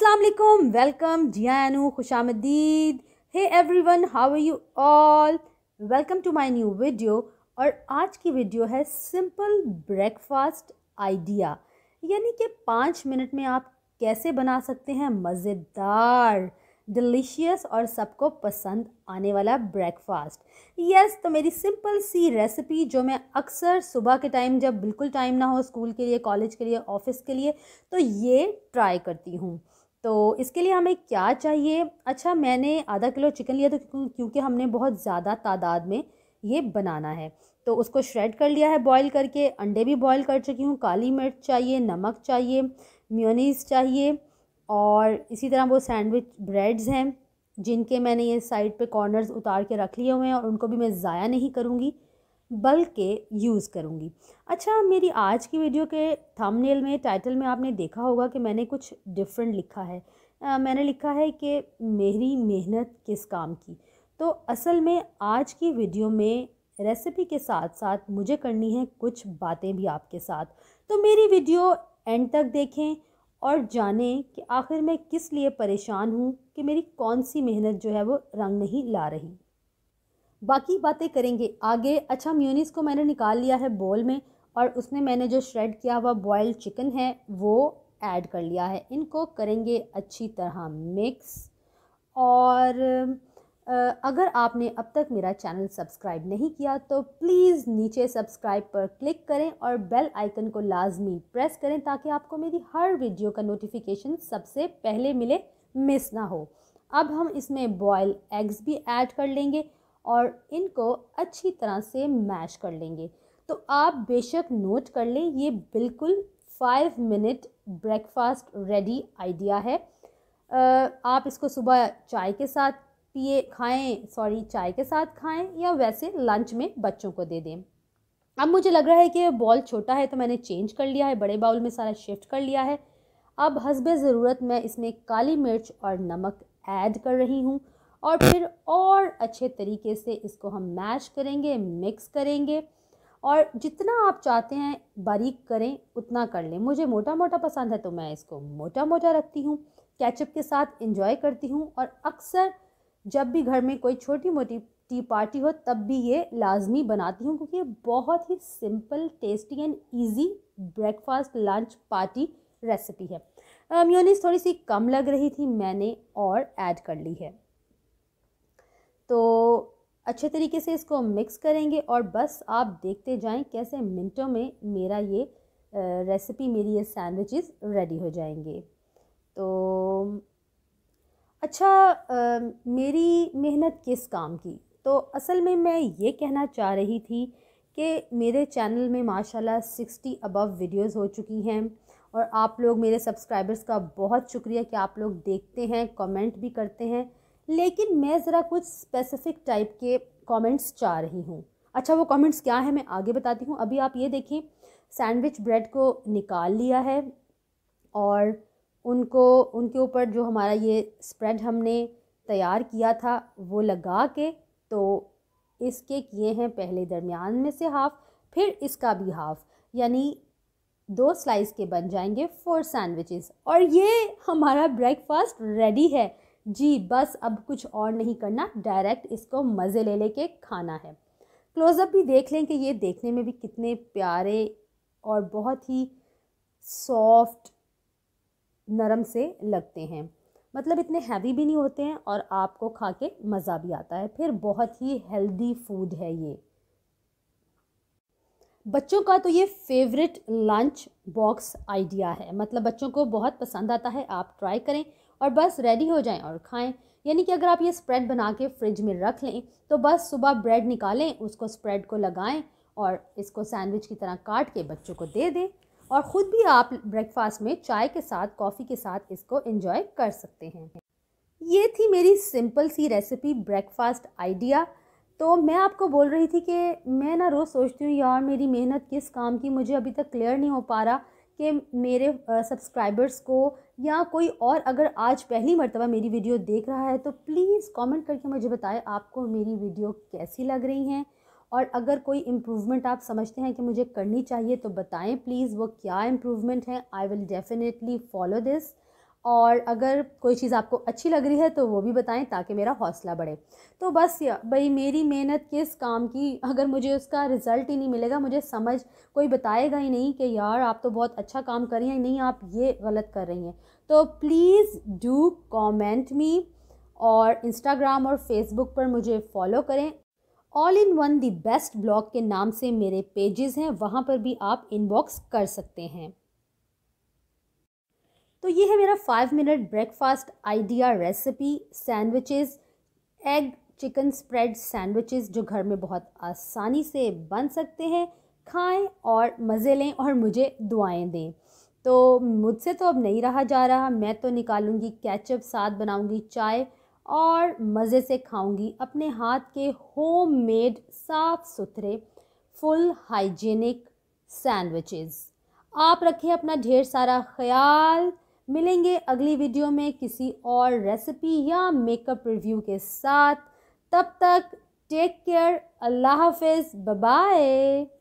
अस्सलाम वालेकुम वेलकम जियानु खुशामदीद hey everyone how you all welcome to my new video और आज की वीडियो है सिंपल ब्रेकफास्ट आइडिया यानी कि पाँच मिनट में आप कैसे बना सकते हैं मज़ेदार डिलीशियस और सबको पसंद आने वाला ब्रेकफास्ट यस yes, तो मेरी सिंपल सी रेसिपी जो मैं अक्सर सुबह के टाइम जब बिल्कुल टाइम ना हो स्कूल के लिए कॉलेज के लिए ऑफिस के लिए तो ये ट्राई करती हूँ तो इसके लिए हमें क्या चाहिए अच्छा मैंने आधा किलो चिकन लिया तो क्योंकि हमने बहुत ज़्यादा तादाद में ये बनाना है तो उसको श्रेड कर लिया है बॉईल करके अंडे भी बॉईल कर चुकी हूँ काली मिर्च चाहिए नमक चाहिए म्योनीस चाहिए और इसी तरह वो सैंडविच ब्रेड्स हैं जिनके मैंने ये साइड पे कॉर्नर्स उतार के रख लिए हुए हैं और उनको भी मैं ज़ाया नहीं करूँगी बल के यूज़ करूँगी अच्छा मेरी आज की वीडियो के थंबनेल में टाइटल में आपने देखा होगा कि मैंने कुछ डिफरेंट लिखा है आ, मैंने लिखा है कि मेरी मेहनत किस काम की तो असल में आज की वीडियो में रेसिपी के साथ साथ मुझे करनी है कुछ बातें भी आपके साथ तो मेरी वीडियो एंड तक देखें और जानें कि आखिर मैं किस लिए परेशान हूँ कि मेरी कौन सी मेहनत जो है वो रंग नहीं ला रही बाकी बातें करेंगे आगे अच्छा म्यूनिस को मैंने निकाल लिया है बॉल में और उसमें मैंने जो श्रेड किया हुआ बॉयल्ड चिकन है वो ऐड कर लिया है इनको करेंगे अच्छी तरह मिक्स और अगर आपने अब तक मेरा चैनल सब्सक्राइब नहीं किया तो प्लीज़ नीचे सब्सक्राइब पर क्लिक करें और बेल आइकन को लाजमी प्रेस करें ताकि आपको मेरी हर वीडियो का नोटिफिकेशन सबसे पहले मिले मिस ना हो अब हम इसमें बॉयल एग्स भी ऐड कर लेंगे और इनको अच्छी तरह से मैश कर लेंगे तो आप बेशक नोट कर लें ये बिल्कुल five minute breakfast ready idea है आप इसको सुबह चाय के साथ पिए खाएं सॉरी चाय के साथ खाएं या वैसे लंच में बच्चों को दे दें अब मुझे लग रहा है कि बॉल छोटा है तो मैंने चेंज कर लिया है बड़े बाउल में सारा शिफ्ट कर लिया है अब हसब ज़रूरत मैं इसमें काली मिर्च और नमक ऐड कर रही हूँ और फिर और अच्छे तरीके से इसको हम मैश करेंगे मिक्स करेंगे और जितना आप चाहते हैं बारीक करें उतना कर लें मुझे मोटा मोटा पसंद है तो मैं इसको मोटा मोटा रखती हूँ कैचअप के साथ इंजॉय करती हूँ और अक्सर जब भी घर में कोई छोटी मोटी टी पार्टी हो तब भी ये लाजमी बनाती हूँ क्योंकि ये बहुत ही simple tasty and easy breakfast lunch party recipe है म्यूनिस थोड़ी सी कम लग रही थी मैंने और ऐड कर ली है तो अच्छे तरीके से इसको मिक्स करेंगे और बस आप देखते जाएं कैसे मिनटों में मेरा ये रेसिपी मेरी ये सैंडविचेस रेडी हो जाएंगे तो अच्छा आ, मेरी मेहनत किस काम की तो असल में मैं ये कहना चाह रही थी कि मेरे चैनल में माशाल्लाह सिक्सटी अबव वीडियोस हो चुकी हैं और आप लोग मेरे सब्सक्राइबर्स का बहुत शुक्रिया कि आप लोग देखते हैं कमेंट भी करते हैं लेकिन मैं ज़रा कुछ स्पेसिफिक टाइप के कमेंट्स चाह रही हूँ अच्छा वो कमेंट्स क्या है मैं आगे बताती हूँ अभी आप ये देखें सैंडविच ब्रेड को निकाल लिया है और उनको उनके ऊपर जो हमारा ये स्प्रेड हमने तैयार किया था वो लगा के तो इसके किए हैं पहले दरमियान में से हाफ़ फिर इसका भी हाफ़ यानी दो स्लाइस के बन जाएंगे फोर सैंडविचेस और ये हमारा ब्रेकफास्ट रेडी है जी बस अब कुछ और नहीं करना डायरेक्ट इसको मज़े ले लेके खाना है क्लोज़अप भी देख लें कि ये देखने में भी कितने प्यारे और बहुत ही सॉफ्ट नरम से लगते हैं मतलब इतने हैवी भी नहीं होते हैं और आपको खा के मज़ा भी आता है फिर बहुत ही हेल्दी फूड है ये बच्चों का तो ये फेवरेट लंच बॉक्स आइडिया है मतलब बच्चों को बहुत पसंद आता है आप ट्राई करें और बस रेडी हो जाएं और खाएं यानी कि अगर आप ये स्प्रेड बना के फ्रिज में रख लें तो बस सुबह ब्रेड निकालें उसको स्प्रेड को लगाएं और इसको सैंडविच की तरह काट के बच्चों को दे दें और ख़ुद भी आप ब्रेकफास्ट में चाय के साथ कॉफ़ी के साथ इसको इंजॉय कर सकते हैं ये थी मेरी सिंपल सी रेसिपी ब्रेकफास्ट आइडिया तो मैं आपको बोल रही थी कि मैं ना रोज़ सोचती हूँ यार मेरी मेहनत किस काम की मुझे अभी तक क्लियर नहीं हो पा रहा कि मेरे सब्सक्राइबर्स को या कोई और अगर आज पहली मरतबा मेरी वीडियो देख रहा है तो प्लीज़ कमेंट करके मुझे बताएं आपको मेरी वीडियो कैसी लग रही हैं और अगर कोई इम्प्रूवमेंट आप समझते हैं कि मुझे करनी चाहिए तो बताएं प्लीज़ वो क्या इम्प्रूवमेंट है I will definitely follow this और अगर कोई चीज़ आपको अच्छी लग रही है तो वो भी बताएं ताकि मेरा हौसला बढ़े तो बस भाई मेरी मेहनत किस काम की अगर मुझे उसका रिज़ल्ट ही नहीं मिलेगा मुझे समझ कोई बताएगा ही नहीं कि यार आप तो बहुत अच्छा काम कर रही हैं नहीं आप ये गलत कर रही हैं तो प्लीज़ डू कॉमेंट मी और इंस्टाग्राम और फेसबुक पर मुझे फॉलो करें all in one the best blog के नाम से मेरे पेजेस हैं वहाँ पर भी आप इनबॉक्स कर सकते हैं तो ये है मेरा five minute breakfast idea recipe sandwiches egg chicken spread sandwiches जो घर में बहुत आसानी से बन सकते हैं खाएं और मज़े लें और मुझे दुआएं दें तो मुझसे तो अब नहीं रहा जा रहा मैं तो निकालूंगी कैचअप साथ बनाऊंगी चाय और मज़े से खाऊंगी अपने हाथ के होममेड साफ़ सुथरे फुल हाइजीनिक सैंडविचेस आप रखें अपना ढेर सारा ख्याल मिलेंगे अगली वीडियो में किसी और रेसिपी या मेकअप रिव्यू के साथ तब तक टेक केयर अल्लाह हाफिज़ बाय